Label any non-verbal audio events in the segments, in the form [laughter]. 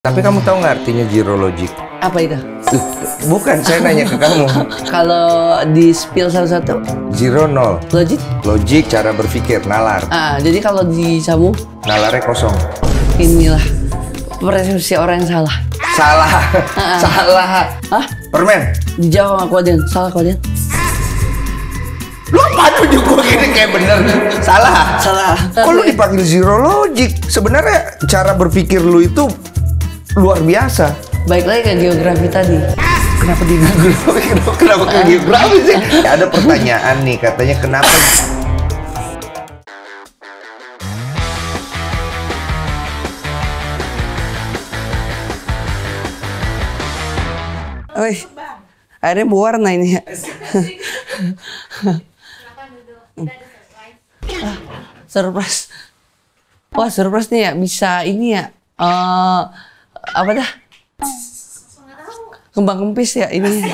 Tapi kamu tahu nggak artinya logic? Apa itu? Bukan, saya nanya ke kamu. [laughs] Kalau di spill satu-satu? Zero nol. Logik? Logik, cara berpikir, nalar. Ah, jadi kalau di kamu? Nalarnya kosong. Inilah persepsi orang yang salah. Salah. Ah, ah. Salah. Permen. Dijawab sama aja, Salah Kodian. Lu apa tuh juga gini kayak bener? Salah. Salah. Kok lu dipanggil zero logic? Sebenarnya cara berpikir lu itu luar biasa. Baik lagi ke geografi tadi. Kenapa di geografi? Kenapa, ke geografi sih? Ya, ada pertanyaan nih, katanya kenapa Oi, airnya berwarna ini surprise. Wah surprise nih ya, bisa ini ya. Uh, apa dah? Kembang kempis ya ini.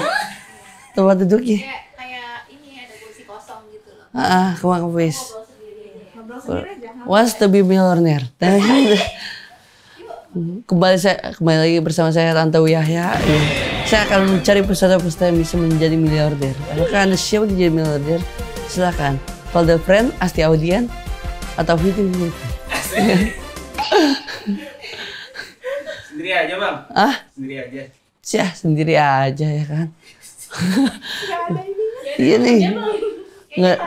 Tempat duduk ya? Kayak, kayak ini ada kursi kosong gitu loh. Ah, kembang ah, kempis. was to be millionaire? kembali saya kembali lagi bersama saya Tante Yahya. Ya. Saya akan mencari peserta-peserta yang bisa menjadi miliarder. Apakah anda siap menjadi miliarder? Silakan. Folder friend, Asti audien, atau video Fitri. [laughs] Sendiri aja bang? Ah? Sendiri aja. Sih, ah, sendiri aja ya kan. [laughs] Iya Nggak.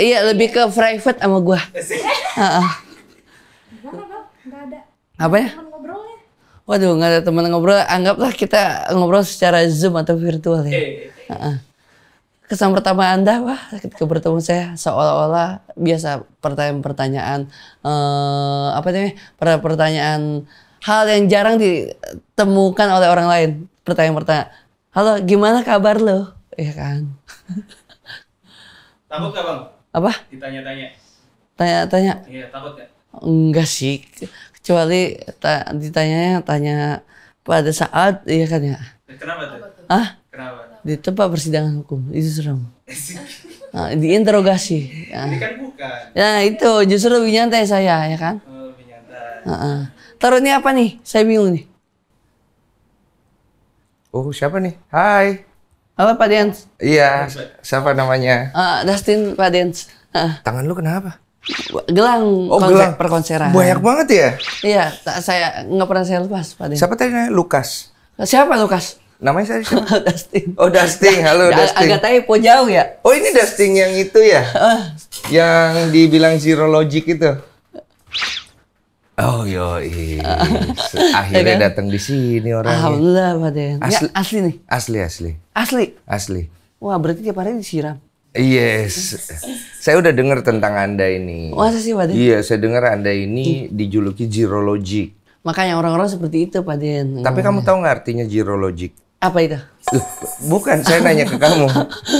Iya lebih ke private sama gua. [laughs] Heeh. ada. Apa ya? Waduh, nggak ada teman ngobrol. Anggaplah kita ngobrol secara zoom atau virtual ya. uh Kesan pertama anda, wah, ketika bertemu saya seolah-olah biasa pertanyaan-pertanyaan uh, apa namanya? Pertanyaan hal yang jarang ditemukan oleh orang lain. Pertanyaan-pertanyaan. Halo, gimana kabar lo? Iya kan. [laughs] Takut gak bang? Apa? Ditanya-tanya. Tanya-tanya. Iya takut gak? Enggak sih. Kecuali ta ditanya tanya pada saat iya kan ya. Kenapa tuh? Ah? Kenapa? Di tempat persidangan hukum itu serem. nah, [laughs] diinterogasi. Ya. Ini kan bukan. Ya itu justru lebih nyantai saya ya kan. Oh, lebih nyantai. Uh -uh. Taruh ini apa nih? Saya bingung nih. Oh, siapa nih? Hai. Halo Pak Dens. Iya, siapa namanya? Uh, Dustin Pak Dens. Uh. Tangan lu kenapa? Gelang, oh, konser, gelang. perkonseran. Banyak banget ya? Iya, Tak saya nggak pernah saya lepas Pak Dens. Siapa tadi namanya? Lukas. Siapa Lukas? Namanya saya siapa? [laughs] Dustin. Oh, Dustin. Halo, da Dustin. Agak po jauh ya. Oh, ini Dustin yang itu ya? Uh. Yang dibilang zero logic itu? Oh yo, [laughs] akhirnya ya kan? datang di sini orang Alhamdulillah Pak Den. Ya, asli, ya, asli nih. Asli asli. Asli. Asli. Wah berarti tiap hari disiram. Yes, saya udah dengar tentang anda ini. Masa sih Pak Den? Iya, saya dengar anda ini dijuluki jirologik. Makanya orang-orang seperti itu Pak Den. Tapi hmm. kamu tahu nggak artinya jirologik? Apa itu? bukan, saya nanya ke kamu.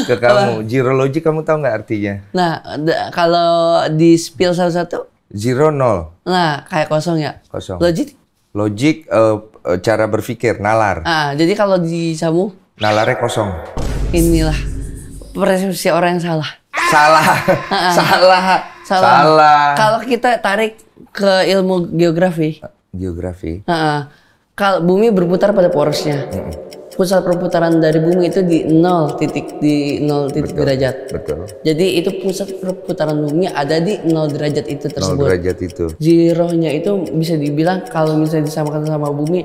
Ke [laughs] kamu, jirologik kamu tahu nggak artinya? Nah, kalau di spill satu-satu, Zero nol. Nah, kayak kosong ya. Kosong. Logik? Logik uh, cara berpikir, nalar. Ah, jadi kalau di kamu? Nalarnya kosong. Inilah persepsi orang yang salah. Salah. [laughs] Ah, ah. salah. salah. Salah. Kalau kita tarik ke ilmu geografi. Geografi. Ah, ah. Kalau bumi berputar pada porosnya. Mm -mm pusat perputaran dari bumi itu di nol titik di nol titik betul, derajat. Betul. Jadi itu pusat perputaran bumi ada di nol derajat itu tersebut. Nol derajat itu. Zero-nya itu bisa dibilang kalau misalnya disamakan sama bumi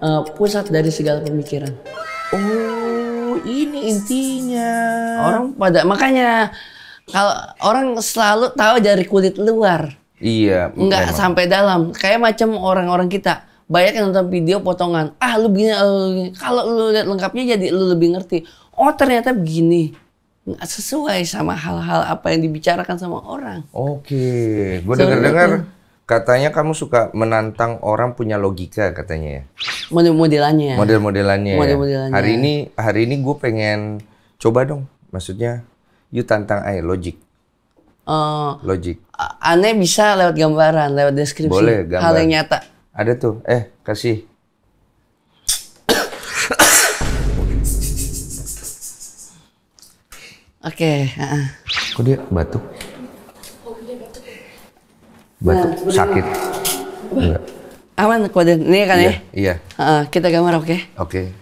uh, pusat dari segala pemikiran. Oh, ini intinya. Orang pada makanya kalau orang selalu tahu dari kulit luar. Iya. Enggak sampai dalam. Kayak macam orang-orang kita banyak yang nonton video potongan ah lu begini uh, eh, kalau lu lihat lengkapnya jadi lu lebih ngerti oh ternyata begini nggak sesuai sama hal-hal apa yang dibicarakan sama orang oke okay. gue so, dengar-dengar katanya kamu suka menantang orang punya logika katanya ya model-modelannya model-modelannya ya. model-modelannya hari ini hari ini gue pengen coba dong maksudnya you tantang aja logic uh, logic aneh bisa lewat gambaran lewat deskripsi Boleh, gambar. hal yang nyata ada tuh. Eh, kasih. Oke. Okay. Kok dia batuk? Batuk nah, sakit. Enggak. Aman kode ini kan ya? Iya. iya. kita gambar oke? Okay?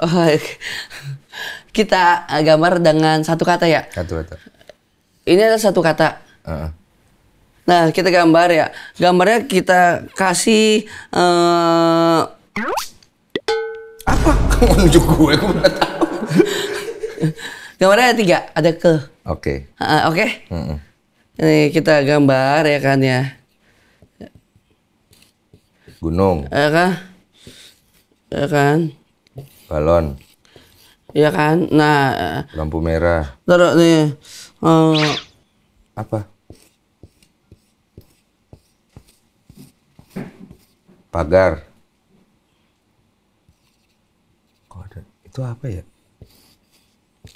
Oke. Oh, kita gambar dengan satu kata ya? Satu kata. Ini ada satu kata. Nah, kita gambar ya. Gambarnya kita kasih uh, apa? Kamu [laughs] nunjuk gue, gue nggak tahu. Gambarnya tiga, ada ke. Oke. Oke. Ini kita gambar ya kan ya. Gunung. Ya kan? Ya kan? Balon. Ya kan? Nah. Eh, Lampu merah. Terus nih. Uh, apa? pagar. Kode. Itu apa ya?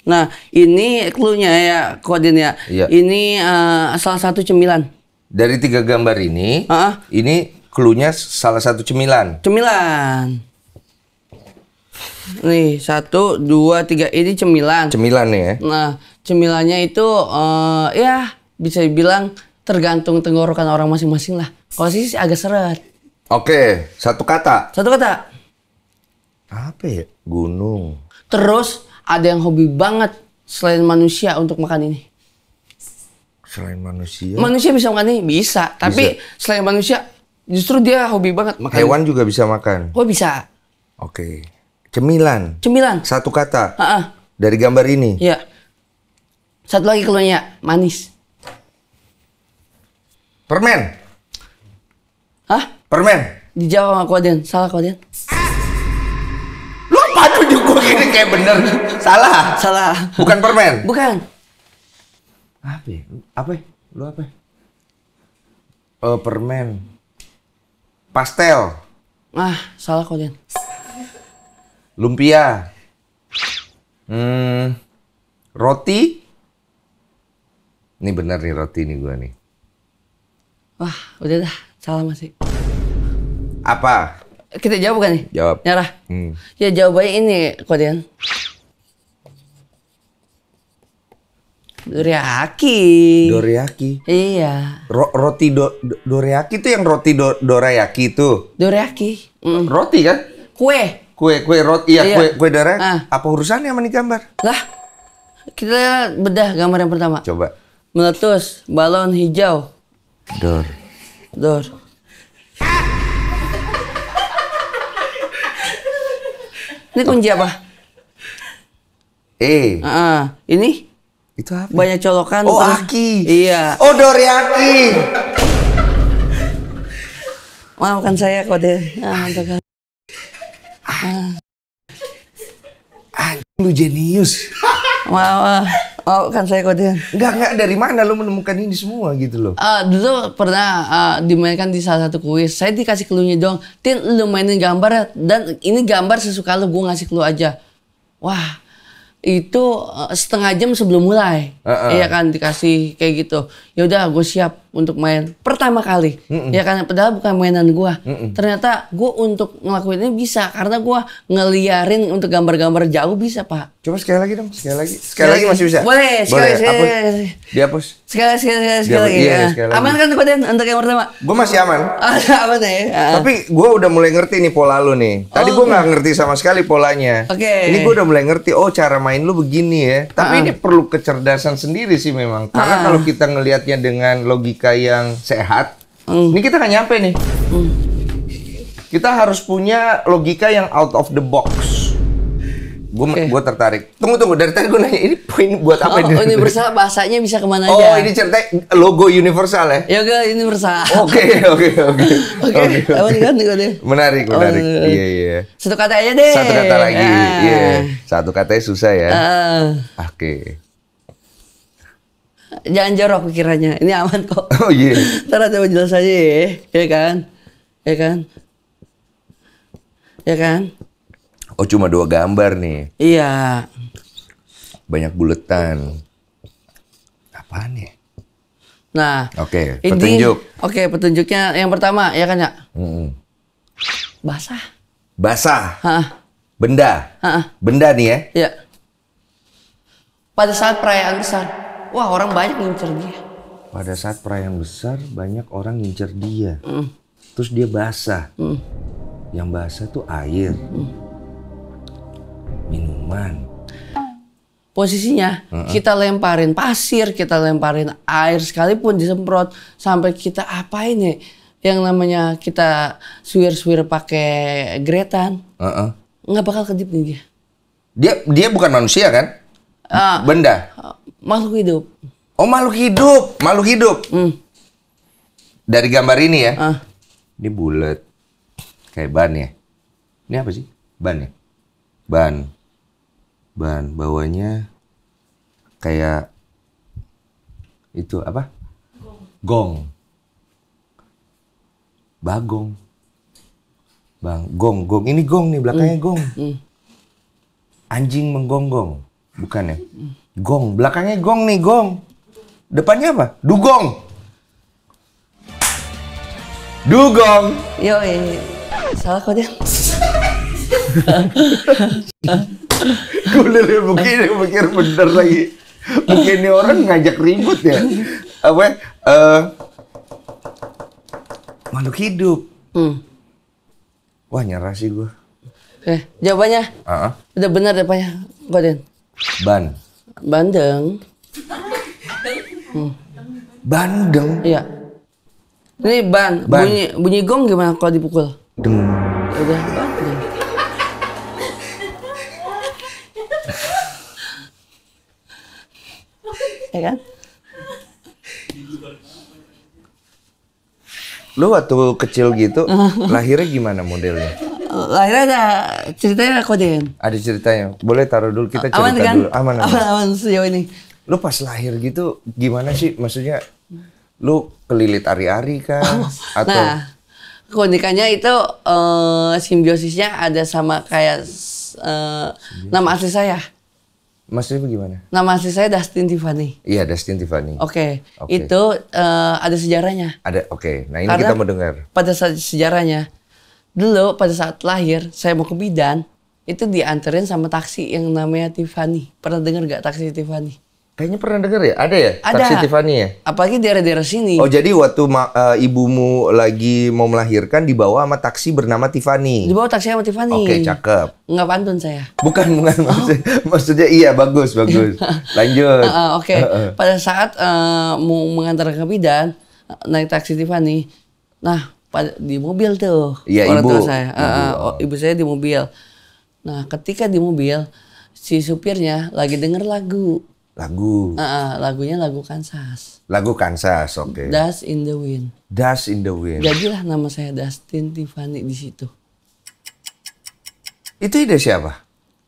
Nah, ini klunya ya, Kodin ya. Iya. Ini uh, salah satu cemilan. Dari tiga gambar ini, uh -uh. ini klunya salah satu cemilan. Cemilan. Nih, satu, dua, tiga. Ini cemilan. Cemilan ya. Nah, cemilannya itu uh, ya bisa dibilang tergantung tenggorokan orang masing-masing lah. Kalau sih agak seret. Oke, satu kata. Satu kata. Apa ya? Gunung. Terus ada yang hobi banget selain manusia untuk makan ini. Selain manusia. Manusia bisa makan ini, bisa. Tapi bisa. selain manusia justru dia hobi banget makan. Hewan juga bisa makan. Oh, bisa. Oke. Cemilan. Cemilan. Satu kata. Uh Dari gambar ini. Iya. Satu lagi keluarnya manis. Permen. Hah? Permen. Dijawab sama Koden. Salah Koden. Lu apa tuh juga gini kayak bener? Salah. Salah. Bukan permen. Bukan. Apa? Ya? Apa? Ya? Lu apa? Ya? Oh, permen. Pastel. Ah, salah Koden. Lumpia. Hmm, roti. Ini bener nih roti nih gua nih. Wah, udah dah. Salah masih. Apa? Kita jawab bukan nih? Jawab. Nyerah. Hmm. Ya jawabannya ini, Kodian. Dorayaki. Dorayaki. Iya. Ro roti do, do dorayaki itu yang roti do dorayaki itu. Dorayaki. Mm. Roti kan? Kue. Kue kue roti iya, iya. kue kue dorayaki. Ah. Apa urusannya sama gambar? Lah. Kita bedah gambar yang pertama. Coba. Meletus balon hijau. Dor. Dor. Ini kunci apa? Eh. Uh, uh, ini? Itu apa? Banyak colokan. Oh, terus. aki. Iya. Oh, doriaki. Maafkan saya kode. Ya, ah, untuk ah. lu jenius. wah. Oh kan saya kode. Enggak ya? enggak dari mana lo menemukan ini semua gitu loh? Ah, uh, dulu pernah uh, dimainkan di salah satu kuis. Saya dikasih clue-nya dong. Tin lu mainin gambar dan ini gambar sesuka lu gue ngasih clue aja. Wah itu eh, setengah jam sebelum mulai, uh -uh. ya kan dikasih kayak gitu. Ya udah, gue siap untuk main pertama kali, uh -uh. ya kan. Padahal bukan mainan gue. Uh -uh. Ternyata gue untuk ngelakuin ini bisa karena gue ngeliarin untuk gambar-gambar jauh bisa pak. Coba sekali lagi dong, sekali lagi, sekali, sekali lagi masih bisa. Boleh, sekali, Boleh. sekali, sekali. Dihapus. Sekali, sekali, sekali, sekali, sekali, iya, ya. sekali lagi. kan kemudian untuk yang pertama? Gue masih aman. [laughs] Ah, aman ya. ya. Tapi gue udah mulai ngerti nih pola lu nih. Tadi oh, gue nggak okay. Iya. ngerti sama sekali polanya. Oke. Okay. Ini gue udah mulai ngerti. Oh cara main main lu begini ya. Tapi uh -uh. ini perlu kecerdasan sendiri sih memang. Karena uh -uh. kalau kita ngelihatnya dengan logika yang sehat, uh. ini kita nggak nyampe nih. Uh. Kita harus punya logika yang out of the box. Gue okay. gue tertarik. Tunggu tunggu dari tadi gue nanya ini poin buat apa oh, ini? Oh, universal bahasanya bisa kemana oh, aja? Oh ini cerita logo universal ya? Ya gue universal. [laughs] Oke oke oke. Oke. kan Menarik menarik. Oh, iya iya, iya iya. Satu kata aja deh. Satu kata lagi. Ah. Iya. Yeah. Yeah. Satu katanya susah ya. Uh. Oke. Okay. Jangan jorok pikirannya. Ini aman kok. [laughs] Oh iya. Yeah. Ntar jelas aja ya, ya kan? Ya kan? Ya kan? Oh cuma dua gambar nih. Iya. Banyak buletan. Apaan ya? Nah. Oke. Okay, petunjuk. Oke okay, petunjuknya yang pertama ya kan ya. Mm Basah. Basah. Hah. Benda. Hah. Benda nih ya. Iya. Pada saat perayaan besar, wah orang banyak ngincer dia. Pada saat perayaan besar banyak orang ngincer dia. Mm. Terus dia basah. Mm. Yang basah tuh air. Mm minuman posisinya uh -uh. kita lemparin pasir kita lemparin air sekalipun disemprot sampai kita apa ini ya, yang namanya kita suwir-suwir pakai geretan uh -uh. nggak bakal kedip nih dia dia dia bukan manusia kan uh, benda uh, makhluk hidup oh makhluk hidup makhluk hidup Hmm. dari gambar ini ya uh. ini bulat kayak ban ya ini apa sih ban ya ban bahan bawahnya kayak itu apa gong, gong. bagong bang gong gong ini gong nih belakangnya mm. gong mm. anjing menggonggong bukan ya gong belakangnya gong nih gong depannya apa dugong dugong yo salah kau [laughs] gue lihat begini mikir bener lagi begini orang ngajak ribut ya apa uh, makhluk hidup hmm. wah nyerah sih gue eh jawabannya uh-huh. udah bener deh Pak ya? ban bandeng hmm. bandeng iya ini ban, ban. bunyi bunyi gong gimana kalau dipukul deng udah ban kan Lu waktu kecil gitu, lahirnya gimana modelnya? Lahirnya ada ceritanya kodein Ada ceritanya. Boleh taruh dulu kita cerita aman, kan? dulu. Aman, aman. Aman, aman sejauh ini. Lu pas lahir gitu gimana sih? Maksudnya lu kelilit ari-ari kan? Oh, Atau Nah, keunikannya itu uh, simbiosisnya ada sama kayak uh, nama asli saya. Masih bagaimana? Nama asli saya Dustin Tiffany. Iya, Dustin Tiffany. Oke, okay. okay. itu uh, ada sejarahnya. Ada, oke. Okay. Nah ini Karena kita dengar. Pada saat sejarahnya, dulu pada saat lahir saya mau ke bidan, itu dianterin sama taksi yang namanya Tiffany. Pernah dengar gak taksi Tiffany? Kayaknya pernah denger ya? Ada ya? Ada. Taksi Tiffany ya? Apalagi daerah-daerah sini. Oh, jadi waktu ma- uh, ibumu lagi mau melahirkan dibawa sama taksi bernama Tiffany. Dibawa taksi sama Tiffany. Oke, okay, cakep. Nggak pantun saya. Bukan, [laughs] bukan. Oh. Maksudnya, maksudnya iya, bagus, bagus. [laughs] Lanjut. Uh, uh, Oke. Okay. Uh, uh. Pada saat uh, mau mengantar ke bidan, naik taksi Tiffany. Nah, pada, di mobil tuh. Iya, ibu. Tua saya. Uh, uh, ibu saya di mobil. Nah, ketika di mobil, si supirnya lagi denger lagu. Lagu. Uh, lagunya lagu Kansas. Lagu Kansas, oke. Okay. Dust in the Wind. Dust in the Wind. Jadilah nama saya Dustin Tiffany di situ. Itu ide siapa?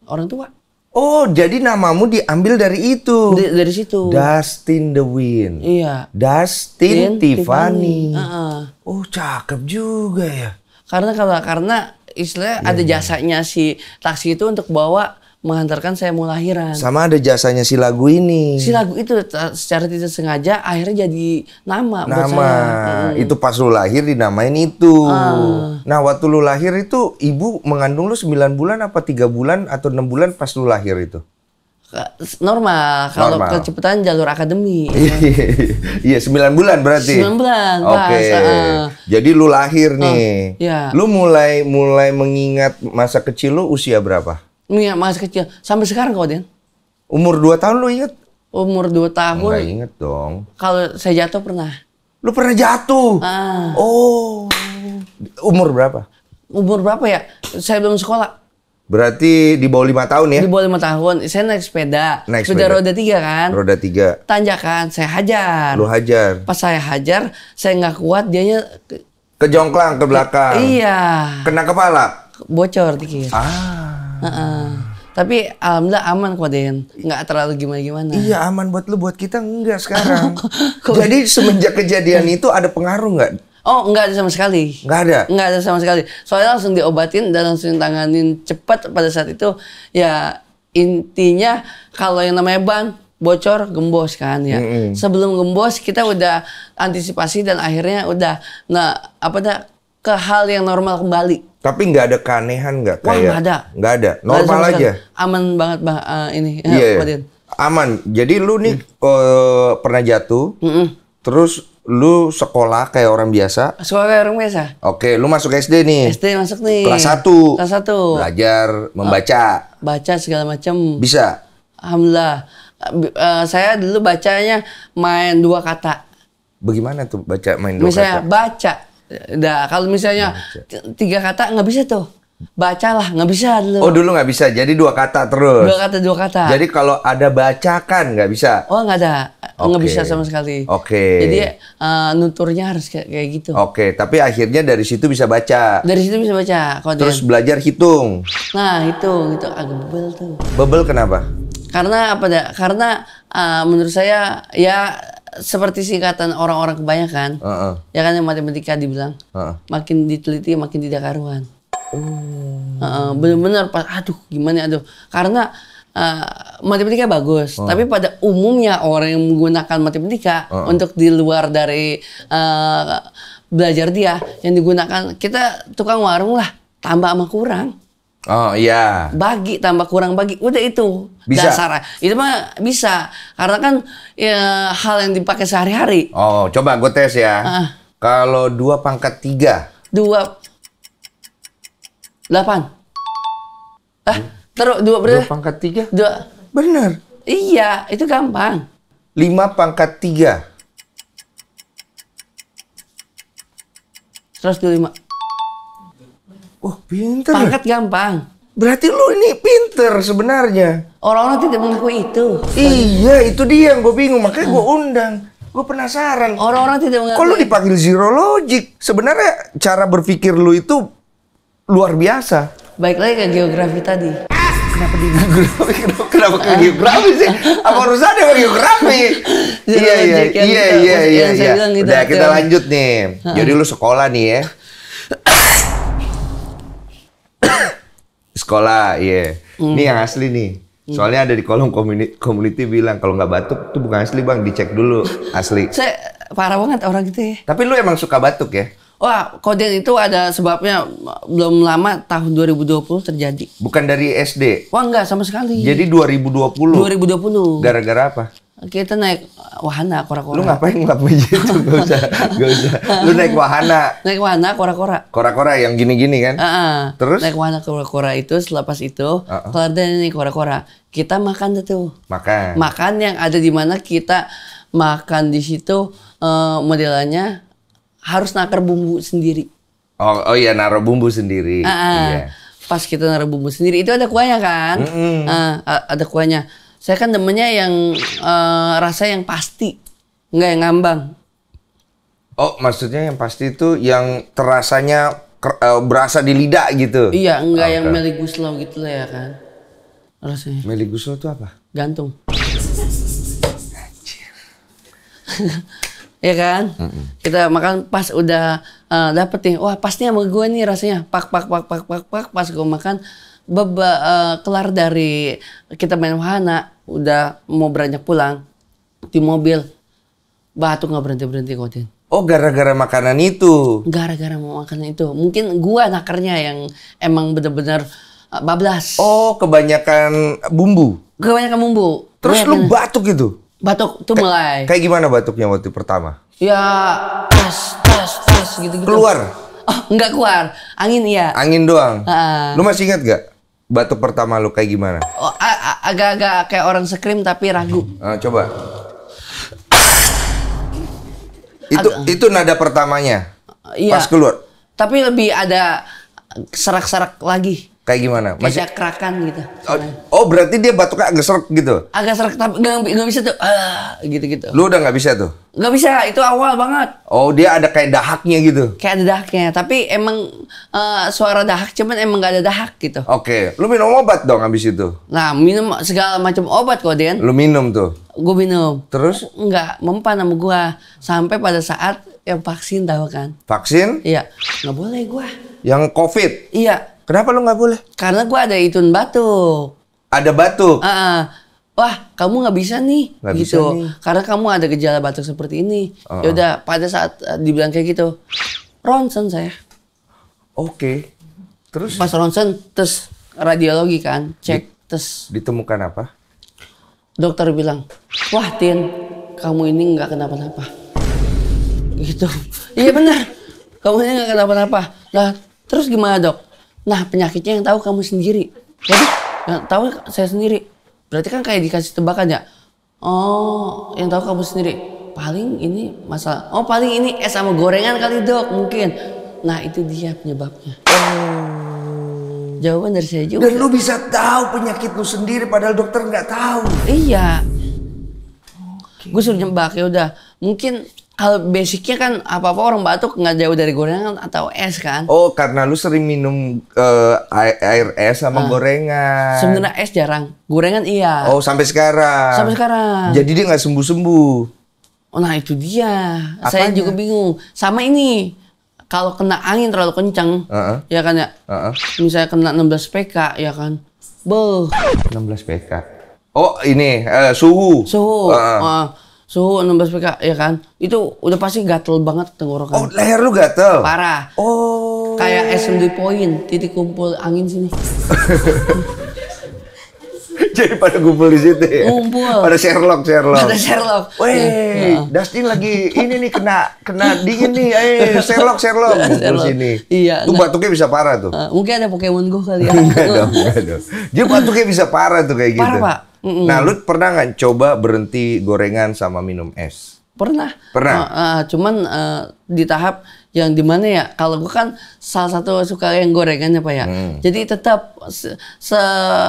Orang tua. Oh, jadi namamu diambil dari itu. D dari situ. Dustin the Wind. Iya. Dustin Tiffany. Tiffany. Uh -uh. Oh, cakep juga ya. Karena kalau karena istilah yeah, ada iya. jasanya si taksi itu untuk bawa Mengantarkan saya mau lahiran. Sama ada jasanya si lagu ini. Si lagu itu secara tidak sengaja akhirnya jadi nama, nama. Nah, itu pas lu lahir dinamain itu. Ah. Nah, waktu lu lahir itu ibu mengandung lu 9 bulan apa tiga bulan atau enam bulan pas lu lahir itu? normal kalau kecepatan jalur akademi. [laughs] Iya, sembilan bulan berarti. Sembilan bulan. Oke. Okay. Uh. Ah. Jadi lu lahir ah, nih. Uh, iya. yeah. Lu mulai mulai mengingat masa kecil lu usia berapa? Iya, masih kecil. Sampai sekarang kok, Den. Umur 2 tahun lu inget? Umur 2 tahun. Enggak inget dong. Kalau saya jatuh pernah. Lu pernah jatuh? Ah. Oh. Umur berapa? Umur berapa ya? Saya belum sekolah. Berarti di bawah lima tahun ya? Di bawah lima tahun. Saya naik sepeda. Naik sepeda, sepeda roda tiga kan? Roda tiga. Tanjakan, saya hajar. Lu hajar. Pas saya hajar, saya nggak kuat, dianya... Ke... jongklang ke belakang. Ke, iya. Kena kepala? Bocor dikit. Ah. Uh -uh. Tapi alhamdulillah aman kok Den, nggak terlalu gimana-gimana. Iya aman buat lu, buat kita enggak sekarang. [laughs] Jadi semenjak kejadian itu ada pengaruh nggak? Oh nggak ada sama sekali. Nggak ada? Nggak ada sama sekali. Soalnya langsung diobatin dan langsung ditanganin cepat pada saat itu. Ya intinya kalau yang namanya ban bocor gembos kan ya. Mm -hmm. Sebelum gembos kita udah antisipasi dan akhirnya udah nah apa dah ke hal yang normal kembali. Tapi nggak ada keanehan nggak kayak? Wah, ada. Nggak ada. Normal gak ada aja. Aman banget bah eh, uh, ini. Iya. Yeah. Aman. Jadi lu nih hmm. uh, pernah jatuh. Mm -mm. Terus lu sekolah kayak orang biasa? Sekolah kayak orang biasa. Oke, lu masuk SD nih. SD masuk nih. Kelas satu. Kelas satu. Belajar oh, membaca. Baca segala macam. Bisa. Alhamdulillah. Uh, saya dulu bacanya main dua kata. Bagaimana tuh baca main dua Misalnya, kata? Misalnya baca Nah, kalau misalnya Baca. tiga kata nggak bisa tuh. Bacalah, nggak bisa dulu. Oh, dulu nggak bisa. Jadi dua kata terus. Dua kata, dua kata. Jadi kalau ada bacakan nggak bisa. Oh, nggak ada. Okay. Nggak bisa sama sekali. Oke. Okay. Jadi uh, nuturnya harus kayak, kayak gitu. Oke, okay. tapi akhirnya dari situ bisa baca. Dari situ bisa baca. Konten. Terus belajar hitung. Nah, hitung itu agak bebel tuh. Bebel kenapa? Karena apa? Karena uh, menurut saya ya seperti singkatan orang-orang kebanyakan, uh -uh. ya kan yang matematika dibilang, uh -uh. makin diteliti makin tidak karuan. Oh. Uh -uh, Bener-bener pas, aduh gimana ya, aduh, karena uh, matematika bagus, uh. tapi pada umumnya orang yang menggunakan matematika uh. untuk di luar dari uh, belajar dia yang digunakan kita tukang warung lah tambah sama kurang. Oh iya. Bagi tambah kurang bagi, udah itu bisa. dasar. Itu mah bisa karena kan ya, hal yang dipakai sehari-hari. Oh coba gue tes ya. Uh. Kalau dua pangkat tiga. Dua delapan. Ah taruh terus dua berapa? Dua pangkat tiga. Dua. Bener. Iya itu gampang. Lima pangkat tiga. terus dua lima. Oh pinter. Pangkat gampang. Berarti lu ini pinter sebenarnya. Orang-orang tidak mengakui itu. Iya, itu dia yang gue bingung. Makanya gue undang. Gue penasaran. Orang-orang tidak mengakui. Kok lu dipanggil zero logic? Sebenarnya cara berpikir lu itu luar biasa. Baik lagi ke geografi tadi. Kenapa di geografi? Kenapa ke geografi sih? Apa urusannya sama geografi? [laughs] Iya, iya, iya, iya, iya. iya. Gitu, Udah, kita lanjut nih. Jadi lu sekolah nih ya sekolah, iya. Yeah. Mm. Ini hmm. yang asli nih. Hmm. Soalnya ada di kolom community, community bilang kalau nggak batuk tuh bukan asli bang, dicek dulu asli. Saya parah banget orang gitu ya. Tapi lu emang suka batuk ya? Wah, kode itu ada sebabnya belum lama tahun 2020 terjadi. Bukan dari SD? Wah nggak sama sekali. Jadi 2020? 2020. Gara-gara apa? kita naik wahana kora-kora. Lu ngapain ngelap meja [laughs] itu? Gak usah, gak usah. Lu naik wahana. Naik wahana kora-kora. Kora-kora yang gini-gini kan? Uh -uh. Terus? Naik wahana kora-kora itu selepas itu, uh -uh. kelar dari kora-kora, kita makan tuh. Makan. Makan yang ada di mana kita makan di situ uh, modelannya harus nakar bumbu sendiri. Oh, oh iya naruh bumbu sendiri. Uh -uh. Iya. Pas kita naruh bumbu sendiri itu ada kuahnya kan? Mm -hmm. Uh, ada kuahnya saya kan temennya yang uh, rasa yang pasti, nggak yang ngambang. Oh, maksudnya yang pasti itu yang terasanya uh, berasa di lidah gitu? Iya, nggak oh, yang okay. Meli Guslow gitu lah ya kan. Rasanya. Meli Guslow itu apa? Gantung. [laughs] ya kan? Mm -mm. Kita makan pas udah uh, dapet nih, wah pastinya sama gue nih rasanya. Pak pak pak pak pak pak pas gue makan beba uh, kelar dari kita main wahana, udah mau beranjak pulang di mobil batuk nggak berhenti berhenti kotin Oh gara-gara makanan itu? Gara-gara mau makanan itu. Mungkin gua nakarnya yang emang benar-benar uh, bablas. Oh kebanyakan bumbu? Kebanyakan bumbu. Terus Banyak lu kan? batuk gitu? Batuk tuh mulai. Kayak gimana batuknya waktu pertama? Ya tas tas tas gitu gitu. Keluar? Oh nggak keluar. Angin iya. Angin doang. Uh. Lu masih ingat gak? Batuk pertama lu kayak gimana? Oh, ah, agak-agak kayak orang sekrim tapi ragu. Nah, coba. itu Ag itu nada pertamanya. Iya. Pas keluar. Tapi lebih ada serak-serak lagi. Kayak gimana? Masih Kayak cakrakan gitu. Oh, oh, berarti dia batuknya agak serak gitu? Agak serak tapi nggak, bisa tuh, ah, gitu-gitu. Lu udah nggak bisa tuh? Nggak bisa, itu awal banget. Oh dia ada kayak dahaknya gitu? Kayak ada dahaknya, tapi emang uh, suara dahak cuman emang nggak ada dahak gitu. Oke, okay. lu minum obat dong habis itu? Nah minum segala macam obat kok Den. Lu minum tuh? Gue minum. Terus? enggak mempan sama gua sampai pada saat yang vaksin tahu kan? Vaksin? Iya, nggak boleh gua. Yang covid? Iya, Kenapa lu nggak boleh? Karena gue ada itun batu. Ada batu? Uh, uh, wah kamu nggak bisa nih gak gitu. Bisa nih. Karena kamu ada gejala batuk seperti ini. Uh, -uh. Ya udah pada saat eh, dibilang kayak gitu, ronsen saya. Oke. Okay. Terus? Pas ronsen, terus radiologi kan, cek, Di, terus. Ditemukan apa? Dokter bilang, wah Tin, kamu ini nggak kenapa-napa. Gitu. [laughs] Iya benar. Kamu ini nggak kenapa-napa. Lah, terus gimana dok? Nah penyakitnya yang tahu kamu sendiri. Jadi yang tahu saya sendiri. Berarti kan kayak dikasih tebakan ya. Oh, yang tahu kamu sendiri. Paling ini masalah. Oh, paling ini es sama gorengan kali dok mungkin. Nah itu dia penyebabnya. Oh. Jawaban dari saya juga. Dan lu bisa tahu penyakit lu sendiri padahal dokter nggak tahu. Iya. Gue suruh nyebak ya udah. Mungkin kalau basicnya kan apa apa orang batuk nggak jauh dari gorengan atau es kan oh karena lu sering minum uh, air, air es sama ah. gorengan sebenarnya es jarang gorengan iya oh sampai sekarang sampai sekarang jadi dia nggak sembuh sembuh Oh nah itu dia Apanya? saya juga bingung sama ini kalau kena angin terlalu kencang uh -uh. ya kan ya uh -uh. misalnya kena 16 pk ya kan beuh 16 pk oh ini uh, suhu suhu uh -uh. Uh, suhu 16 pk ya kan itu udah pasti gatel banget tenggorokan oh leher lu gatel parah oh kayak SMD point titik kumpul angin sini [laughs] jadi pada kumpul di situ ya kumpul pada Sherlock Sherlock pada Sherlock weh ya. Dustin lagi ini nih kena kena dingin nih eh Sherlock Sherlock kumpul sini iya tuh nah, batuknya bisa parah tuh uh, mungkin ada Pokemon Go kali ya enggak dong enggak dong dia batuknya bisa parah tuh kayak parah, gitu parah pak Mm-mm. Nah, lu pernah nggak coba berhenti gorengan sama minum es? Pernah. Pernah. Uh, uh, cuman uh, di tahap yang dimana ya kalau gue kan salah satu suka yang gorengannya pak ya Mm. jadi tetap se, se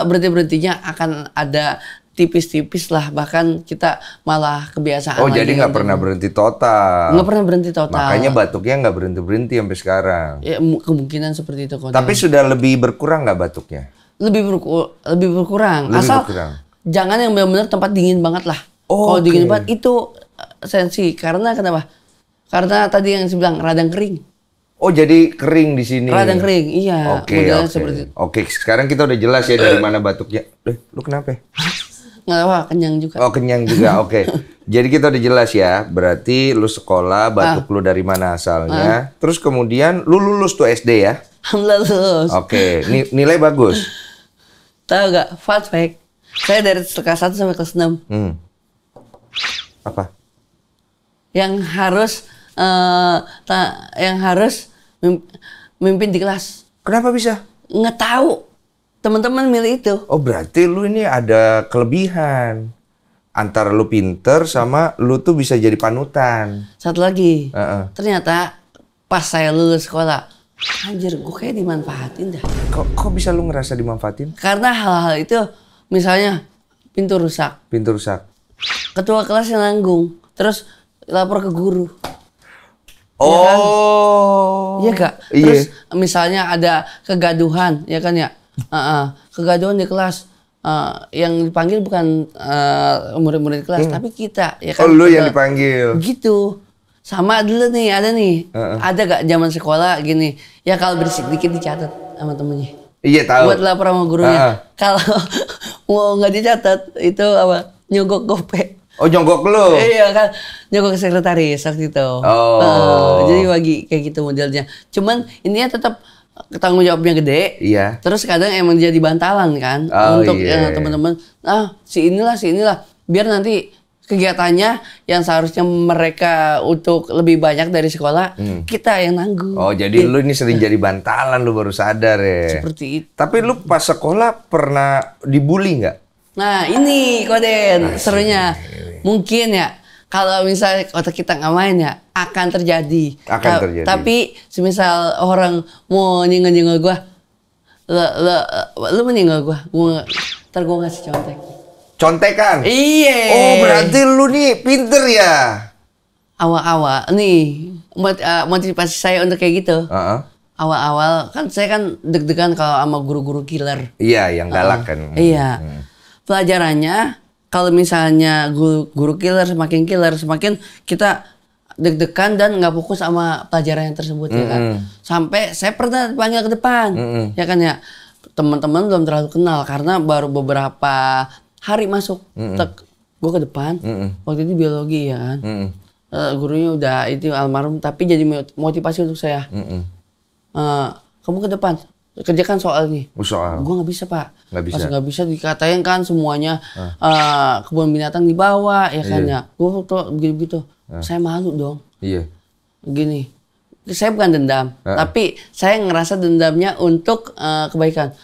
berhenti berhentinya akan ada tipis-tipis lah bahkan kita malah kebiasaan oh jadi nggak kan. pernah berhenti total nggak pernah berhenti total makanya batuknya nggak berhenti berhenti sampai sekarang ya, kemungkinan seperti itu kok tapi sudah lebih berkurang nggak batuknya lebih berku lebih berkurang lebih asal berkurang jangan yang benar-benar tempat dingin banget lah. Oh, Kalau okay. dingin banget itu eh, sensi karena kenapa? Karena tadi yang saya bilang radang kering. Oh jadi kering di sini. Radang kering, iya. Oke okay, Oke okay, sekarang kita udah jelas ya dari mana batuknya. Eh, lu kenapa? Nggak apa, kenyang juga. Oh kenyang juga, [laughs] oke. Okay. jadi kita udah jelas ya. Berarti lu sekolah, ah. batuk ah. lu dari mana asalnya. Ah. Terus kemudian lu lulus tuh SD ya? Alhamdulillah lulus. Oke, okay. nilai bagus. Tahu gak? Fast fact saya dari kelas 1 sampai kelas 6. Hmm. Apa? Yang harus uh, yang harus memimpin di kelas. Kenapa bisa? Nggak tahu. Teman-teman milih itu. Oh, berarti lu ini ada kelebihan. Antara lu pinter sama lu tuh bisa jadi panutan. Satu lagi. Uh -uh. Ternyata pas saya lulus sekolah, anjir gue kayak dimanfaatin dah. Kok, kok bisa lu ngerasa dimanfaatin? Karena hal-hal itu misalnya pintu rusak. Pintu rusak. Ketua kelas yang nanggung, terus lapor ke guru. Iya kan? Oh. Ya kan? Iya kak. Iya. Terus iya. misalnya ada kegaduhan, ya kan ya? Uh -uh. Kegaduhan di kelas. Uh, yang dipanggil bukan uh, murid-murid kelas, hmm. tapi kita, ya kan? Oh, lu yang dipanggil. Gitu sama dulu nih ada nih uh -uh. ada gak zaman sekolah gini ya kalau berisik dikit dicatat sama temennya Iya tahu. Buat lapor sama gurunya. Uh. Kalau [laughs] mau nggak dicatat itu apa nyogok gope. Oh nyogok lu? Iya kan nyogok sekretaris waktu itu. Oh. Uh, jadi bagi kayak gitu modelnya. Cuman intinya tetap tanggung jawabnya gede. Iya. Terus kadang emang jadi bantalan kan oh, untuk iya. ya, teman-teman. Ah si inilah si inilah biar nanti kegiatannya yang seharusnya mereka untuk lebih banyak dari sekolah hmm. kita yang nanggung. Oh jadi gitu. lu ini sering jadi bantalan lu baru sadar ya. Seperti itu. Tapi lu pas sekolah pernah dibully nggak? Nah ini koden Asli. serunya mungkin ya kalau misalnya kota kita nggak main ya akan terjadi. Akan Ta terjadi. Tapi semisal orang mau nyenggol nyenggol gua, lo lo lo mau gua, gua ntar gua ngasih contek contekan. Iya. Oh, berarti lu nih pinter ya. Awal-awal nih eh, motivasi saya untuk kayak gitu. Uh -uh. Awal-awal kan saya kan deg-degan kalau sama guru-guru killer. Iya, yang galak uh, kan. Iya. Hmm. Pelajarannya kalau misalnya guru, guru killer semakin killer semakin kita deg-degan dan nggak fokus sama pelajaran yang tersebut mm -hmm. ya kan. Sampai saya pernah dipanggil ke depan. Mm -hmm. Ya kan ya teman-teman belum terlalu kenal karena baru beberapa hari masuk mm -mm. tek gue ke depan mm -mm. waktu itu biologi ya kan mm -mm. Uh, gurunya udah itu almarhum tapi jadi motivasi untuk saya mm -mm. Uh, kamu ke depan kerjakan soal nih oh, soal gue nggak bisa pak nggak bisa nggak bisa dikatain kan semuanya uh. uh, kebun binatang dibawa ya kan iya. ya gue tuh begitu begitu uh. Ah. saya malu dong iya gini saya bukan dendam uh. tapi saya ngerasa dendamnya untuk uh, kebaikan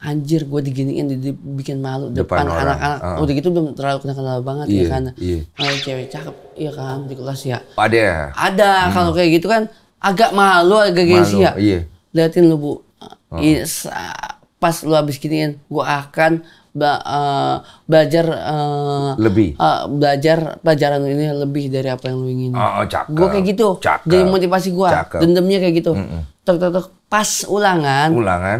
anjir gue diginiin dibikin malu depan, anak-anak uh. udah gitu belum terlalu kenal kenal banget yeah, ya iya, kan yeah. Iya. kalau cewek cakep ya kan di kelas ya ada ya? ada hmm. kalau kayak gitu kan agak malu agak gengsi ya yeah. liatin lu bu uh. Hmm. yes, iya, pas lu habis giniin gue akan Be uh, belajar uh, lebih uh, belajar pelajaran ini lebih dari apa yang lu ingin. Oh, oh cakep. Gue kayak gitu. Cakep. Jadi motivasi gue. Dendamnya kayak gitu. Mm -mm. Tok tok tok pas ulangan. Ulangan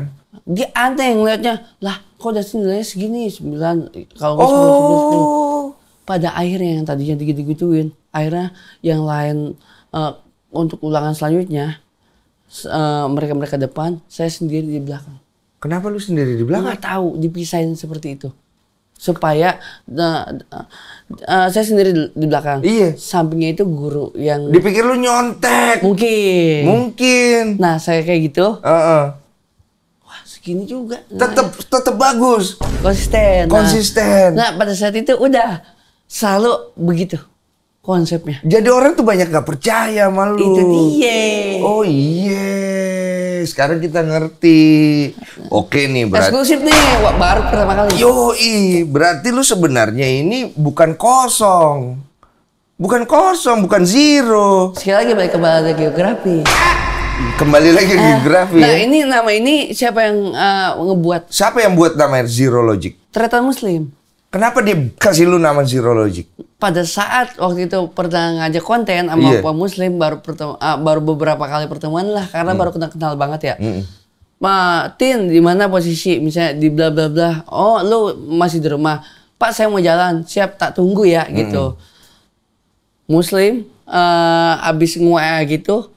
dia aneh ngeliatnya lah kok dasi nilainya segini sembilan kalau nggak sepuluh oh. pada akhirnya yang tadinya digitu-gituin akhirnya yang lain uh, untuk ulangan selanjutnya uh, eh, mereka mereka depan saya sendiri di belakang kenapa lu sendiri di belakang nggak tahu dipisahin seperti itu supaya uh, uh, saya sendiri di, di belakang. Iya. Sampingnya itu guru yang dipikir lu nyontek. Mungkin. Mungkin. Nah, saya kayak gitu. Uh -uh segini juga. Tetap nah, tetap bagus. Konsisten. Konsisten. Nah, nah, pada saat itu udah selalu begitu konsepnya. Jadi orang tuh banyak gak percaya malu. Itu dia. Oh iya. Sekarang kita ngerti. Oke nih berarti. Eksklusif nih baru pertama kali. yo Yoi. Berarti lu sebenarnya ini bukan kosong. Bukan kosong, bukan zero. Sekali lagi balik ke bahasa geografi. Ah! Kembali lagi di eh, grafik. Ya. Nah, ini nama ini siapa yang uh, ngebuat? Siapa yang buat nama Zero Logic? Ternyata Muslim. Kenapa dia kasih lu nama Zero Logic? Pada saat waktu itu pernah ngajak konten sama yeah. Muslim baru pertemu, uh, baru beberapa kali pertemuan lah karena hmm. baru kenal kenal banget ya. Hmm. Ma Tin di mana posisi misalnya di bla bla bla. Oh, lu masih di rumah. Pak, saya mau jalan. Siap, tak tunggu ya gitu. Muslim uh, abis ngue gitu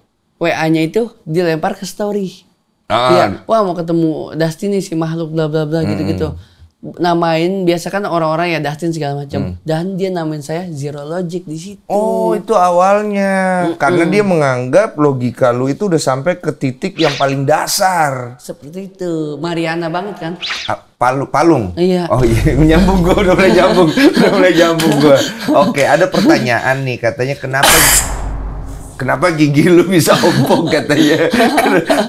WA-nya itu dilempar ke story. Ah. Ya, wah mau ketemu Dustin nih si makhluk bla bla bla hmm. gitu-gitu. Namain biasa kan orang-orang ya Dustin segala macam. Hmm. Dan dia namain saya Zero Logic di situ. Oh, itu awalnya. hmm. Karena dia menganggap logika lu itu udah sampai ke titik yang paling dasar. Seperti itu. Mariana banget kan? Ah. Palu, palung. Iya. Oh iya, [laughs] menyambung gue udah mulai jambung, [laughs] udah mulai jambung gue. [laughs] Oke, ada pertanyaan nih katanya kenapa Kenapa gigi lu bisa ompong katanya?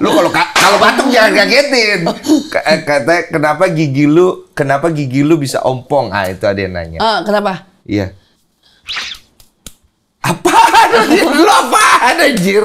lu kalau kalau batuk jangan kagetin. Eh, katanya kenapa gigi lu kenapa gigi lu bisa ompong? Ah itu ada yang nanya. Uh, kenapa? Iya. Apa? anjir? Lu Ada anjir?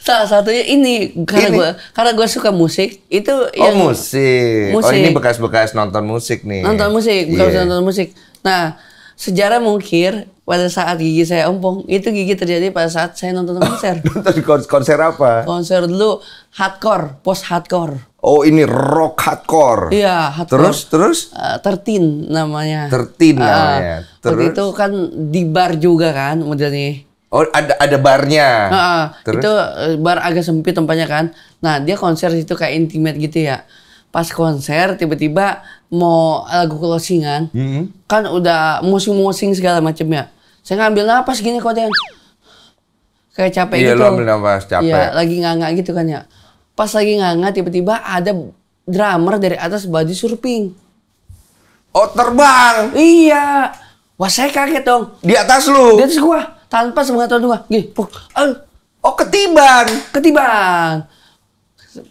Salah satunya ini karena gue karena gue suka musik itu oh, yang musik. Oh, musik. Oh ini bekas-bekas nonton musik nih. Nonton musik, bekas iya. yeah. nonton musik. Nah, sejarah mungkin pada saat gigi saya ompong itu gigi terjadi pada saat saya nonton konser. [laughs] nonton konser apa? Konser dulu hardcore, post hardcore. Oh ini rock hardcore. Iya hardcore. Terus terus? Uh, tertin namanya. Tertin namanya. Eh, ya. Uh, terus? Waktu itu kan di bar juga kan nih Oh ada ada barnya. Uh, uh, terus? Itu eh, bar agak sempit tempatnya kan. Nah dia konser itu kayak intimate gitu ya pas konser tiba-tiba mau lagu closingan mm -hmm. kan udah musing-musing segala macam ya saya ngambil nafas gini kok, Den. Kayak capek iya, gitu. Iya, lu ambil nafas capek. Iya, lagi nganga gitu kan ya. Pas lagi nganga, tiba-tiba ada drummer dari atas baju surfing. Oh, terbang? Iya. Wah, saya kaget dong. Di atas lu? Di atas gua. Tanpa sepengetahuan gua. gih puk. Eh. Oh, ketiban. Ketiban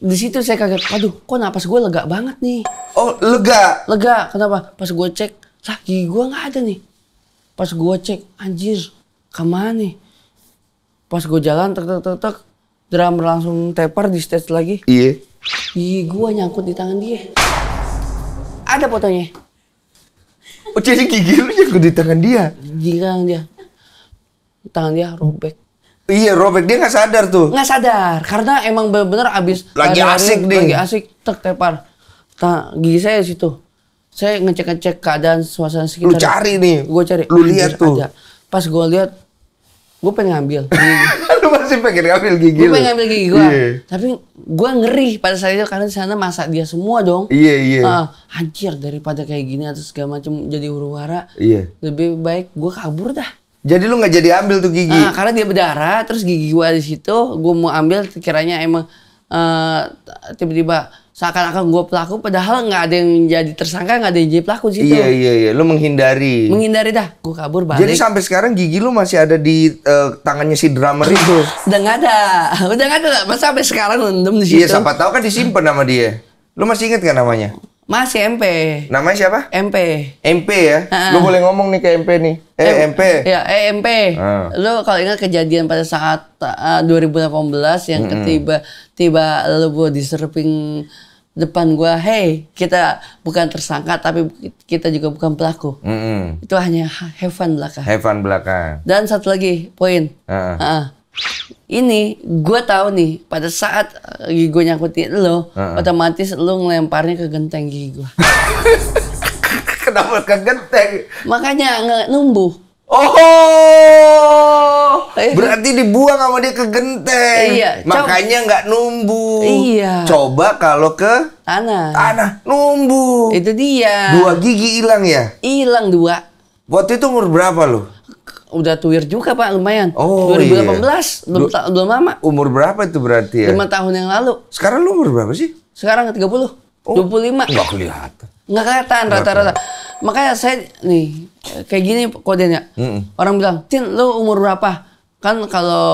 di situ saya kaget, aduh kok nafas gua lega banget nih. Oh lega? Lega, kenapa? Pas gua cek, lagi gua gue nggak ada nih. Pas gue cek, anjir, kemana? nih? Pas gue jalan, tek tek tek tek, drum langsung tepar di stage lagi. Iya. Iya, gue nyangkut di tangan dia. Ada fotonya. Oh, jadi gigi lu nyangkut di tangan dia? Di tangan dia. Tangan dia robek. Iya robek dia nggak sadar tuh. Nggak sadar karena emang bener-bener abis lagi asik nih. Lagi asik tek tepar. Ta, gigi saya situ saya ngecek-ngecek keadaan suasana sekitar. Lu cari nih. Gue cari. Lu lihat tuh. Aja. Pas gue lihat, gue pengen ngambil. [laughs] Lu masih pengen ngambil gigi Gue pengen ngambil gigi gue. Yeah. Tapi gue ngeri pada saat itu karena di sana masak dia semua dong. Iya, yeah, iya. Yeah. Uh, hancur daripada kayak gini atau segala macam jadi huru-hara. Iya. Yeah. Lebih baik gue kabur dah. Jadi lu nggak jadi ambil tuh gigi? Uh, karena dia berdarah, terus gigi gue di situ, gue mau ambil kiranya emang tiba eh, tiba-tiba seakan-akan gue pelaku padahal nggak ada yang jadi tersangka nggak ada yang jadi pelaku sih iya iya iya lu menghindari menghindari dah gue kabur balik jadi sampai sekarang gigi lu masih ada di uh, tangannya si drummer itu [laughs] udah nggak ada udah nggak ada masa sampai sekarang nendem di iya, situ iya siapa tahu kan disimpan nama dia lu masih inget kan namanya masih MP. Namanya siapa? MP. MP ya? uh Lu boleh ngomong nih ke MP nih. Eh, M- MP. Ya, eh, MP. Uh. Ah. Lu kalau ingat kejadian pada saat uh, ah, 2018 yang mm-hmm. ketiba tiba lu gua diserping depan gua, "Hey, kita bukan tersangka tapi kita juga bukan pelaku." mm Itu hanya Heaven fun belaka. Have belaka. Dan satu lagi poin. uh ini gue tahu nih pada saat eh, gigi gue nyangkutin lo, uh -uh. otomatis lo ngelemparnya ke genteng gigi gue. [laughs] Kenapa ke genteng? Makanya nggak numbuh. Oh, eh. berarti dibuang sama dia ke genteng. Iya. Makanya nggak numbuh. Iya. Coba kalau ke tanah. Tanah numbuh. Itu dia. Dua gigi hilang ya? Hilang dua. Waktu itu umur berapa lo? udah tuir juga pak lumayan. Oh 2018 iya. belum, ta- belum lama. Umur berapa itu berarti ya? Lima tahun yang lalu. Sekarang lu umur berapa sih? Sekarang 30. Oh. 25. Enggak kelihatan. Enggak kelihatan rata-rata. Makanya saya nih kayak gini kodenya. Mm -mm. Orang bilang, "Tin, lu umur berapa?" Kan kalau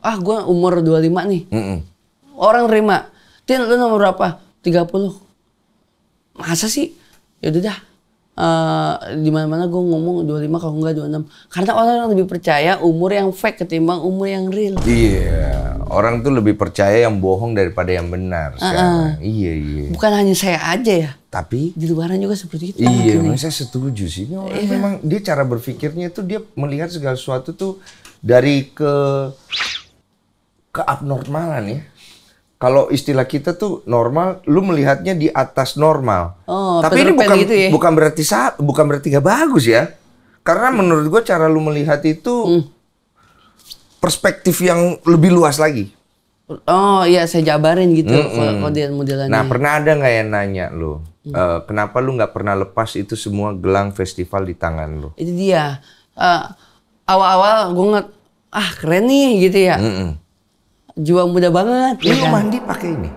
ah gua umur 25 nih. Mm -mm. Orang terima, "Tin, lu umur berapa?" 30. Masa sih? Ya udah uh, di mana-mana gue ngomong 25 kalau enggak 26 karena orang lebih percaya umur yang fake ketimbang umur yang real. Iya, orang tuh lebih percaya yang bohong daripada yang benar ah, ah. sekarang. Uh -uh. Iya, iya. Bukan hanya saya aja ya. Tapi di luaran juga seperti itu. Iya, makanya saya setuju sih. Ini orang yeah. memang dia cara berpikirnya itu dia melihat segala sesuatu tuh dari ke ke abnormalan ya kalau istilah kita tuh normal, lu melihatnya di atas normal. Oh, Tapi ini bukan gitu ya? bukan berarti saat, bukan berarti gak bagus ya. Karena menurut gue cara lu melihat itu hmm. perspektif yang lebih luas lagi. Oh iya, saya jabarin gitu mm -mm. model-modelannya. Nah pernah ada nggak yang nanya lu, uh, kenapa lu nggak pernah lepas itu semua gelang festival di tangan lu? Itu dia. awal eh, awal-awal gue nggak, ah keren nih gitu ya. Mm -mm jiwa muda banget. Lu ya kan? mandi pakai ini?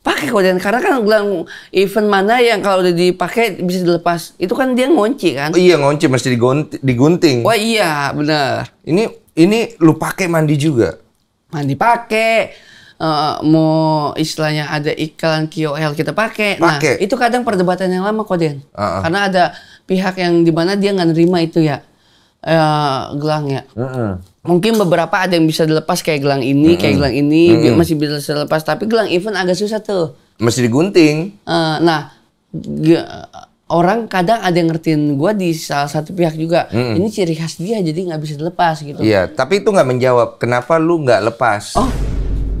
Pakai kok dan karena kan bilang event mana yang kalau udah dipakai bisa dilepas. Itu kan dia ngonci kan? Oh, iya ngonci mesti digunting. Wah oh, iya benar. Ini ini lu pakai mandi juga? Mandi pakai. Uh, mau istilahnya ada iklan KOL kita pakai. Nah, itu kadang perdebatan yang lama kok Uh ah, -uh. Ah. Karena ada pihak yang dimana dia nggak nerima itu ya uh, eh, gelangnya. Uh-uh. Mungkin beberapa ada yang bisa dilepas kayak gelang ini, uh-uh. kayak gelang ini uh-uh. masih bisa dilepas. Tapi gelang event agak susah tuh. Masih digunting. Uh, nah, orang kadang ada yang ngertiin gue di salah satu pihak juga. Uh-uh. Ini ciri khas dia, jadi nggak bisa dilepas gitu. Iya, tapi itu nggak menjawab. Kenapa lu nggak lepas? Oh,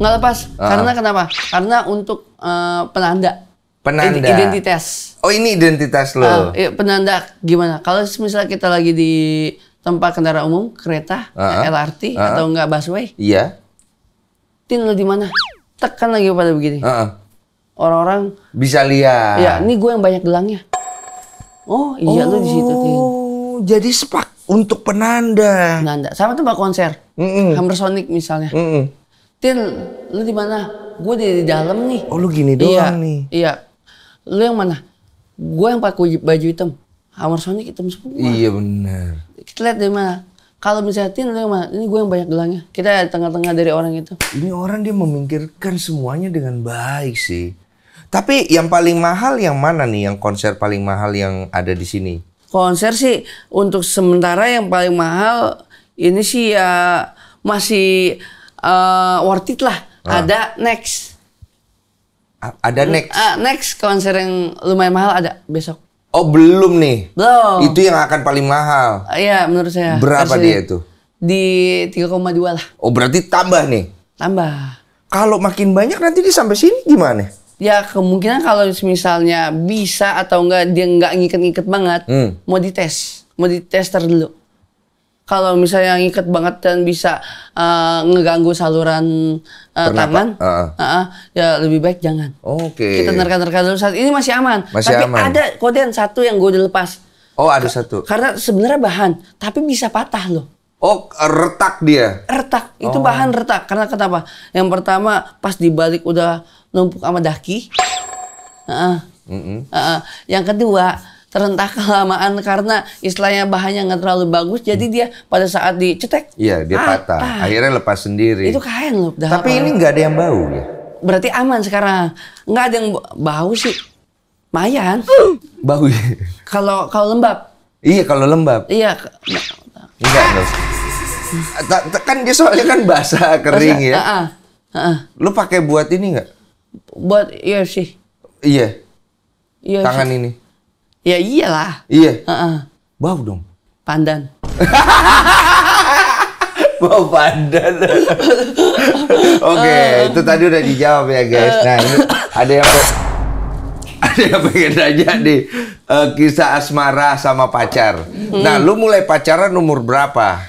nggak lepas. Uh-uh. Karena kenapa? Karena untuk uh, penanda penanda identitas. Oh ini identitas lo. Uh, ah, iya, penanda gimana? Kalau misalnya kita lagi di Tempat kendaraan umum, kereta, uh -huh. LRT uh -huh. atau enggak busway. Iya. Tinggal di mana? Tekan lagi pada begini. Uh -huh. Orang-orang bisa lihat. Ya, ini gue yang banyak gelangnya. Oh, iya oh, lu di situ. Oh, jadi sepak untuk penanda. Penanda. Sama tuh pak konser. Mm -mm. Hammer Sonic misalnya. Mm -mm. Tin, lu di mana? Gue di, di dalam nih. Oh, lu gini doang iya, nih. Iya. Lu yang mana? Gue yang pakai baju hitam. Amar Sonic hitam semua. Iya benar. Kita lihat deh mah. Kalau misalnya Tin, mah, ini gue yang banyak gelangnya. Kita tengah-tengah dari orang itu. Ini orang dia memikirkan semuanya dengan baik sih. Tapi yang paling mahal yang mana nih? Yang konser paling mahal yang ada di sini? Konser sih untuk sementara yang paling mahal ini sih ya masih uh, worth it lah. Ah. Ada next. A ada next. Uh, next konser yang lumayan mahal ada besok. Oh belum nih. Belum. Itu yang akan paling mahal. Oh, iya menurut saya. Berapa Harus dia itu? Di tiga 3,2 lah. Oh berarti tambah nih? Tambah. Kalau makin banyak nanti dia sampai sini gimana? Ya kemungkinan kalau misalnya bisa atau enggak dia enggak ngiket-ngiket banget, hmm. mau dites, mau dites dulu kalau misalnya yang ikat banget dan bisa uh, ngeganggu saluran uh, tangan, uh. Uh, uh, ya lebih baik jangan. Oke. Okay. Kita nerka-nerka dulu saat ini masih aman. Masih tapi aman. ada koden satu yang gue udah lepas. Oh ada satu. Karena sebenarnya bahan, tapi bisa patah loh. Oh retak dia? Retak, itu oh. bahan retak. Karena kenapa? Yang pertama pas dibalik udah numpuk sama daki. Uh, uh, mm uh, uh. Yang kedua terentak kelamaan karena istilahnya bahannya nggak terlalu bagus jadi dia pada saat dicetek iya dia patah. ah. akhirnya lepas sendiri itu kain loh tapi ini nggak ada yang bau ya berarti aman sekarang nggak ada yang bau sih mayan [gasps] bau ya kalau kalau lembab iya kalau lembab iya enggak enggak kan dia soalnya kan basah kering basah, ya uh -uh. Uh lu pakai buat ini nggak buat iya sih iya, iya tangan sih. ini Ya iyalah. Iya. Uh -uh. Bau dong. Pandan. [laughs] Bau pandan. [laughs] Oke, okay, itu tadi udah dijawab ya guys. Nah ini ada yang [laughs] ada yang pengen nanya nih uh, kisah asmara sama pacar. Hmm. Nah lu mulai pacaran umur berapa?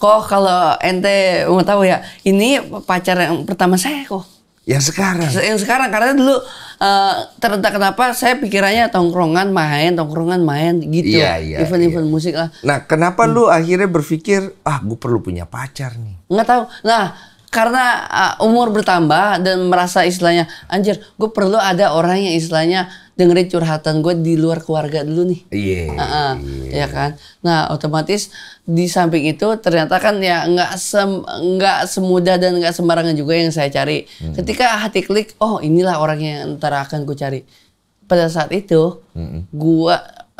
Kok kalau ente mau tahu ya, ini pacar yang pertama saya kok. Yang sekarang. Yang sekarang karena dulu uh, terletak kenapa saya pikirannya tongkrongan main, tongkrongan main gitu. Iya, iya, Event-event iya. musik lah. Nah, kenapa hmm. lu akhirnya berpikir ah gue perlu punya pacar nih? Nggak tahu. Nah, karena uh, umur bertambah dan merasa istilahnya anjir gue perlu ada orang yang istilahnya dengerin curhatan gue di luar keluarga dulu nih iya yeah, uh -uh, yeah. ya iya kan nah otomatis di samping itu ternyata kan ya nggak sem nggak semudah dan nggak sembarangan juga yang saya cari hmm. ketika hati klik oh inilah orang yang ntar akan gue cari pada saat itu hmm. gue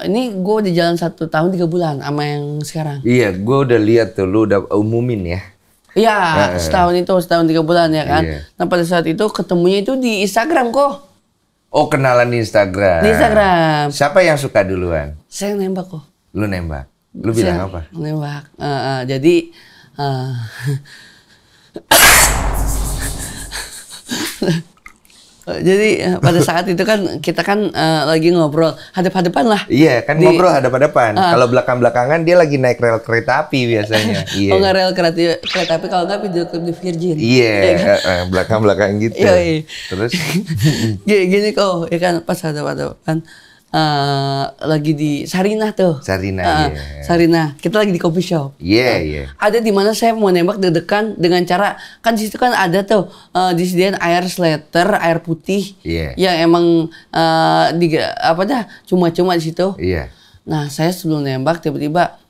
ini gue udah jalan satu tahun tiga bulan sama yang sekarang. Iya, gue udah lihat tuh lu udah umumin ya. Iya, nah, setahun itu setahun tiga bulan ya kan. Iya. Nah pada saat itu ketemunya itu di Instagram kok. Oh kenalan di Instagram. Di Instagram. Siapa yang suka duluan? Saya yang nembak kok. Lu nembak. Lu Saya bilang apa? Nembak. Uh, uh, jadi. Uh, [laughs] Jadi eh, pada [laughs] saat itu kan kita kan uh, lagi ngobrol hadap-hadapan lah. Iya, kan di, ngobrol hadap-hadapan. Uh, kalau belakang-belakangan dia lagi naik rel kereta api biasanya. [laughs] Iya. yeah. Oh, nggak rel kereta, kereta api kalau nggak video klip di Virgin. Iya, yeah, iya kan? eh, belakang-belakang gitu. Iya. Terus [laughs] gini, kok, ya kan pas hadap-hadapan. hadap hadapan Uh, Uh, lagi di Sarinah tuh. Sarinah. Uh, eh, yeah. Sarinah. Kita lagi di coffee shop. Iya, yeah, iya. yeah. Ada di mana saya mau nembak deg-degan dengan cara kan di situ kan ada tuh uh, disediain air slater, air putih. Iya. Yeah. Yang emang uh, di apa dah cuma-cuma di situ. Iya. Yeah. Nah, saya sebelum nembak tiba-tiba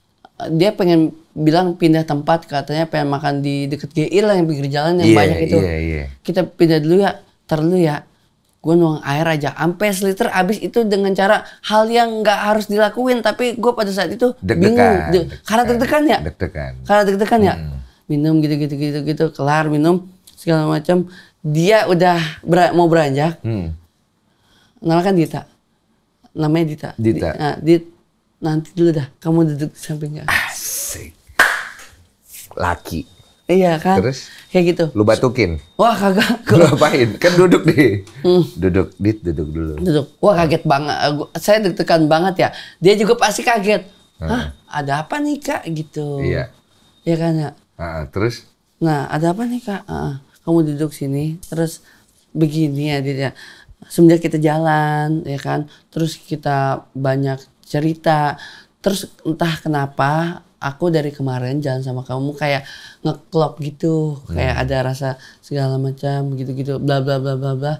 dia pengen bilang pindah tempat katanya pengen makan di deket GI lah yang pinggir jalan yang yeah, banyak itu. Iya, yeah, iya. Yeah. Kita pindah dulu ya, terlu ya gue nuang air aja sampai seliter habis itu dengan cara hal yang nggak harus dilakuin tapi gue pada saat itu deg bingung deg karena deg-degan ya deg-degan karena deg-degan ya hmm. minum gitu gitu gitu gitu kelar minum segala macam dia udah ber mau beranjak hmm. nama kan Dita namanya Dita Dita di, nah, Dit nanti dulu dah kamu duduk di sampingnya asik laki Iya kan? Terus kayak gitu. Lu batukin. Wah, kagak. [laughs] Lu ngapain? Kan duduk di. Hmm. Duduk, Dit, duduk dulu. Duduk. Wah, kaget banget. Eh, saya deg-degan banget ya. Dia juga pasti kaget. Hmm. Hah, ada apa nih, Kak? gitu. Iya. Iya kan ya? Uh, terus? Nah, ada apa nih, Kak? Uh, kamu duduk sini, terus begini ya dia. Ya. Semenjak kita jalan, ya kan? Terus kita banyak cerita. Terus entah kenapa aku dari kemarin jalan sama kamu kayak ngeklop gitu hmm. kayak ada rasa segala macam gitu-gitu bla bla bla bla bla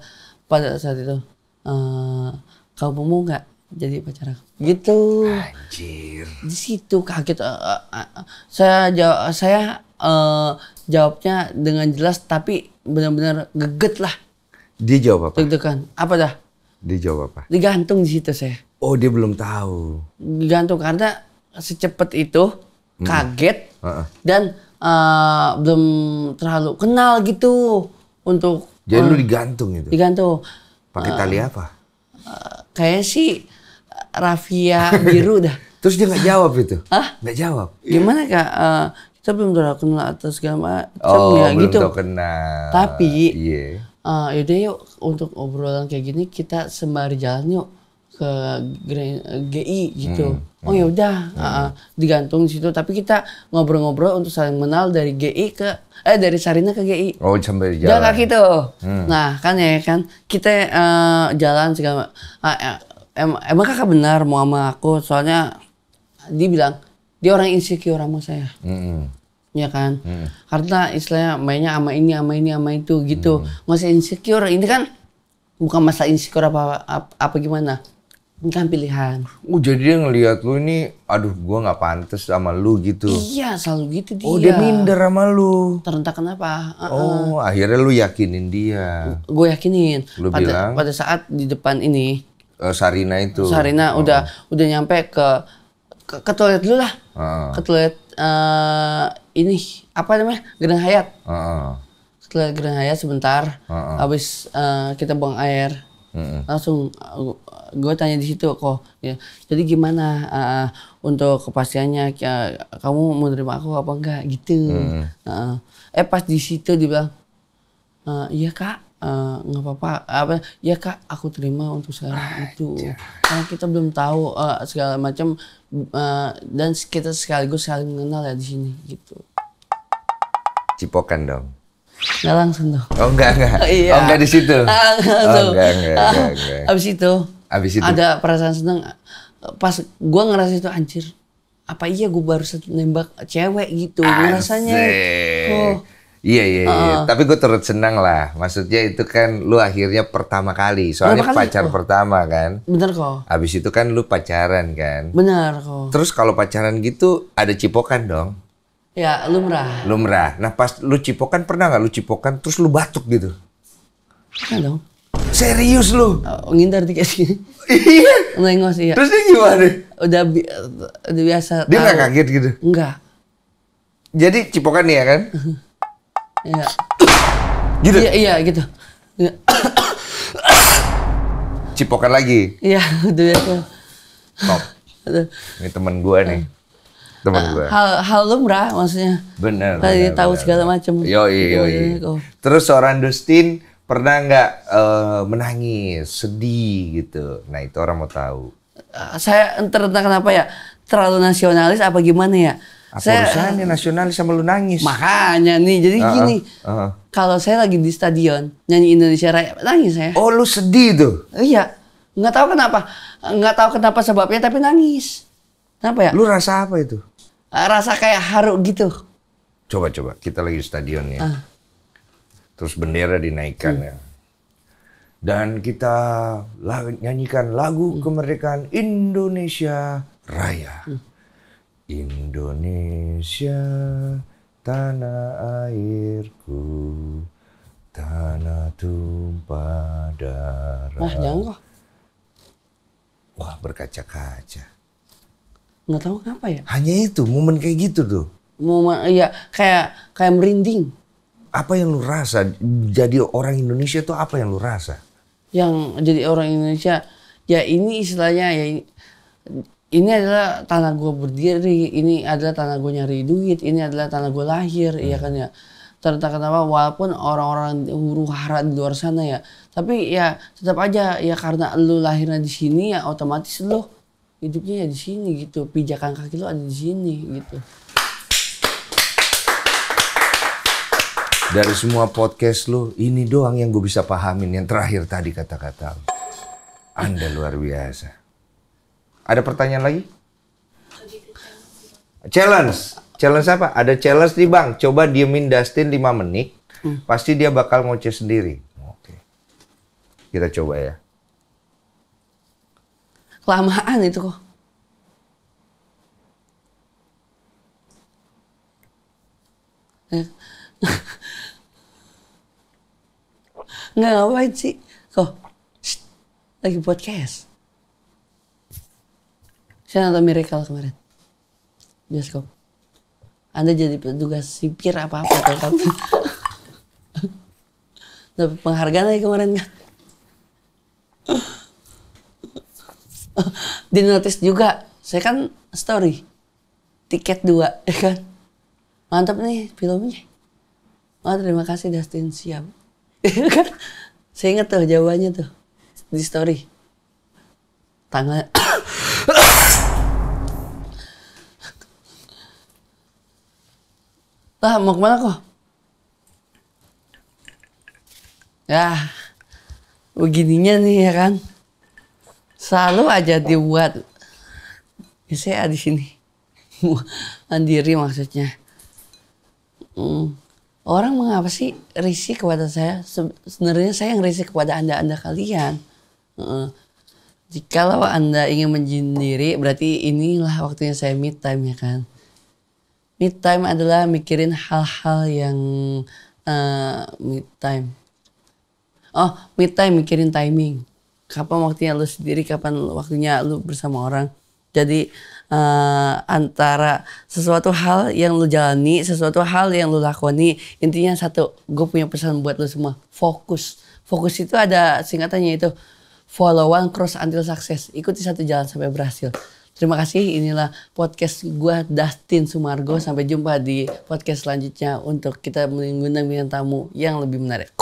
pada saat itu uh, kamu mau nggak jadi pacar aku gitu anjir di situ kaget uh, uh, uh, saya jawab saya uh, jawabnya dengan jelas tapi benar-benar geget lah dia jawab apa itu kan. apa dah dia jawab apa digantung di situ saya oh dia belum tahu digantung karena secepat itu Hmm. kaget uh -uh. dan uh, belum terlalu kenal gitu untuk jadi uh, lu eh, digantung itu digantung pakai uh, tali apa uh, kayak sih rafia biru dah [laughs] terus dia nggak jawab itu nggak jawab gimana kak uh, kita belum terlalu kenal atas macam oh ya, belum gitu kenal tapi yeah. Iya. uh, yaudah yuk untuk obrolan kayak gini kita sembari jalan yuk ke GI gitu. Hmm, hmm. Oh ya udah hmm. uh, digantung situ. Tapi kita ngobrol-ngobrol untuk saling mengenal dari GI ke eh dari Sarina ke GI. Oh sambil jalan. Jalan kaki tuh. Hmm. Nah kan ya kan kita uh, jalan segala. Uh, em emang kakak benar mau sama aku? Soalnya dia bilang dia orang insecure sama saya. Hmm. Ya kan, hmm. karena istilahnya mainnya ama ini, ama ini, ama itu gitu, hmm. nggak insecure. Ini kan bukan masalah insecure apa, apa apa gimana bukan pilihan. Oh jadi dia ngelihat lu ini, aduh gue nggak pantas sama lu gitu. Iya selalu gitu oh, dia. Oh dia minder sama lu. Terentak kenapa? Uh -uh. Oh akhirnya lu yakinin dia. Gue yakinin. Lu pada, bilang? Pada saat di depan ini. Uh, Sarina itu. Sarina oh. udah udah nyampe ke ke, ke toilet dulu lah. Uh. Ke toilet uh, ini apa namanya Grand Hayat. Uh. Ke Setelah Hayat sebentar. Uh. Abis uh, eh, kita buang air hmm Langsung uh, gue tanya di situ kok. Ya, jadi gimana uh, untuk kepastiannya ya, kamu mau terima aku apa enggak gitu. Mm-hmm. Uh, eh pas di situ dia uh, iya kak eh, nggak uh, apa-apa apa ya kak aku terima untuk sekarang ah, itu karena kita belum tahu uh, segala macam uh, dan kita sekaligus saling mengenal ya di sini gitu cipokan dong Nggak langsung tuh. Oh enggak, enggak. Oh, iya. oh enggak di situ. [laughs] Ah, oh, enggak, enggak, enggak, ah, enggak. Abis itu. Abis itu. Ada perasaan senang. Pas gue ngerasa itu anjir. Apa iya gue baru satu nembak cewek gitu. Gue rasanya. Oh. Iya iya, uh. iya. tapi gue turut senang lah. Maksudnya itu kan lu akhirnya pertama kali, soalnya kali? pacar oh. pertama kan. Bener kok. Abis itu kan lu pacaran kan. Bener kok. Terus kalau pacaran gitu ada cipokan dong. Ya, lumrah. Lumrah. Nah, pas lu cipokan pernah nggak lu cipokan terus lu batuk gitu? Pernah dong. Serius lu? Oh, ngindar dikit gini. [laughs] Iya. Nengok sih. Ya. Terus dia gimana? Udah, bi udah biasa. Dia nggak kaget gitu? Enggak. Jadi cipokan ya kan? [laughs] Iya. gitu. Iya, iya gitu. cipokan lagi. Iya, [laughs] udah biasa. Top. Ini temen gue nih teman ah, gue. Hal, hal lumrah maksudnya. benar. Tadi bener, tahu bener. segala macam. Yo yo yo. Terus seorang Dustin pernah nggak uh, menangis, sedih gitu? Nah itu orang mau tahu. Ah, saya entah kenapa ya terlalu nasionalis apa gimana ya? Apa saya, urusannya nasionalis sama lu nangis? Makanya nih, jadi uh, gini. Uh, uh. Kalau saya lagi di stadion nyanyi Indonesia Raya, nangis saya. Oh, lu sedih tuh? Iya. Nggak tahu kenapa. Nggak tahu kenapa sebabnya, tapi nangis. Kenapa ya? Lu rasa apa itu? Eh, rasa kayak haru gitu. Coba coba kita lagi di stadion ya. uh. Terus bendera dinaikkan hmm. ya. Dan kita lagu, nyanyikan lagu hmm. kemerdekaan Indonesia Raya. Hmm. Indonesia tanah airku tanah tumpah darah. Wah, Wah, berkaca-kaca. Nggak tahu kenapa ya. Hanya itu, momen kayak gitu tuh. Momen, iya kayak kayak merinding. Apa yang lu rasa? Jadi orang Indonesia tuh apa yang lu rasa? Yang jadi orang Indonesia, ya ini istilahnya ya ini, ini adalah tanah gue berdiri, ini adalah tanah gue nyari duit, ini adalah tanah gue lahir, iya hmm. iya kan ya. Ternyata kenapa walaupun orang-orang huru hara di luar sana ya, tapi ya tetap aja ya karena lu lahirnya di sini ya otomatis lu hidupnya ya di sini gitu pijakan kaki lo ada di sini gitu dari semua podcast lo ini doang yang gue bisa pahamin yang terakhir tadi kata-kata anda luar biasa ada pertanyaan lagi challenge challenge apa ada challenge nih bang coba diemin Dustin 5 menit hmm. pasti dia bakal ngoceh sendiri oke kita coba ya kelamaan itu kok. Eh. [laughs] Nggak ngapain sih. Kok, Shh, lagi podcast. Saya nonton Miracle kemarin. Bioskop. Anda jadi petugas sipir apa-apa. [laughs] Dapat penghargaan lagi kemarin kan. [laughs] di notice juga saya kan story tiket dua [laughs] ya kan mantap nih filmnya Wah, terima kasih Dustin siap kan [laughs] saya ingat tuh jawabannya tuh di story tanggal [coughs] lah mau kemana kok ya begininya nih ya kan selalu aja dibuat saya di sini [laughs] mandiri maksudnya hmm. orang mengapa sih risih kepada saya sebenarnya saya yang risih kepada anda anda kalian hmm. jikalau anda ingin menjendiri berarti inilah waktunya saya mid time ya kan Mid time adalah mikirin hal-hal yang uh, time oh mid time mikirin timing kapan waktunya lu sendiri, kapan waktunya lu bersama orang. Jadi uh, antara sesuatu hal yang lu jalani, sesuatu hal yang lu lakoni, intinya satu, gue punya pesan buat lu semua, fokus. Fokus itu ada singkatannya itu follow one cross until success. Ikuti satu jalan sampai berhasil. Terima kasih, inilah podcast gue Dustin Sumargo. Sampai jumpa di podcast selanjutnya untuk kita mengundang bintang tamu yang lebih menarik.